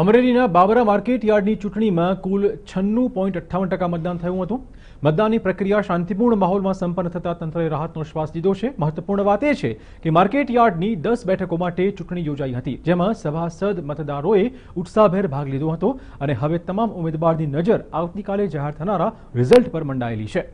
અમરેલીના બાબરા માર્કેટયાર્ડની ચૂંટણીમાં ચુટણીમાં 96.58% મતદાન થયું હતું મતદાનની પ્રક્રિયા શાંતિપૂર્ણ માહોલમાં સંપન્ન થતાં તંત્રએ રાહતનો શ્વાસ લીધો છે મહત્વપૂર્ણ વાત એ છે કે માર્કેટયાર્ડની 10 બેઠકો માટે ચૂંટણી યોજાયી હતી જેમાં સભાષદ મતદારોએ ઉત્સાહભેર ભાગ લીધો હતો અને હવે તમામ ઉમેદવારોની નજર આવતીકાલે જાહેર થનારા રિઝલ્ટ પર મંડાઈલી છે